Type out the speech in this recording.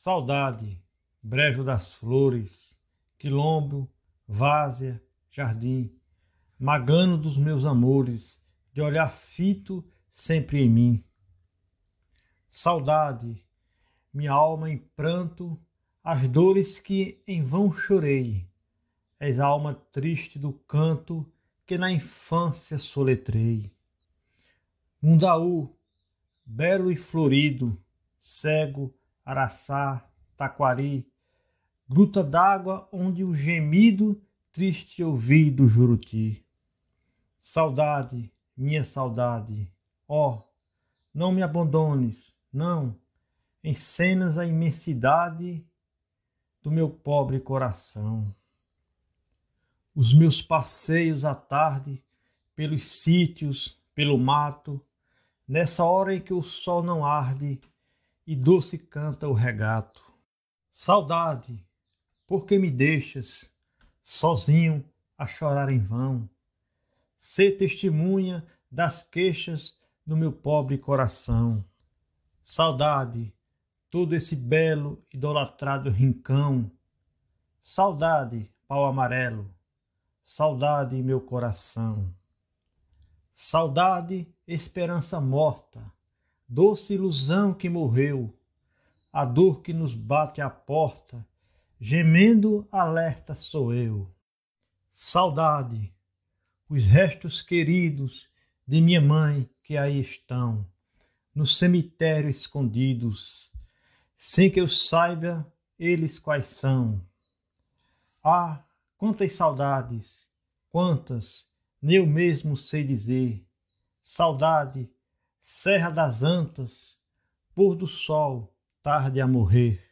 Saudade, brejo das flores, quilombo, várzea, jardim, magano dos meus amores, de olhar fito sempre em mim. Saudade, minha alma em pranto, as dores que em vão chorei, és a alma triste do canto que na infância soletrei. Mundaú, belo e florido, cego, Araçá, Taquari, gruta d'água onde o gemido triste ouvi do Juruti. Saudade, minha saudade, ó, oh, não me abandones, não, encenas a imensidade do meu pobre coração. Os meus passeios à tarde, pelos sítios, pelo mato, nessa hora em que o sol não arde e doce canta o regato. Saudade, por que me deixas sozinho a chorar em vão? Ser testemunha das queixas do meu pobre coração. Saudade, todo esse belo, idolatrado rincão. Saudade, pau amarelo, saudade, meu coração. Saudade, esperança morta doce ilusão que morreu, a dor que nos bate à porta, gemendo alerta sou eu. Saudade, os restos queridos de minha mãe que aí estão, no cemitério escondidos, sem que eu saiba eles quais são. Ah, quantas saudades, quantas, nem eu mesmo sei dizer. Saudade Serra das Antas, pôr do sol, tarde a morrer.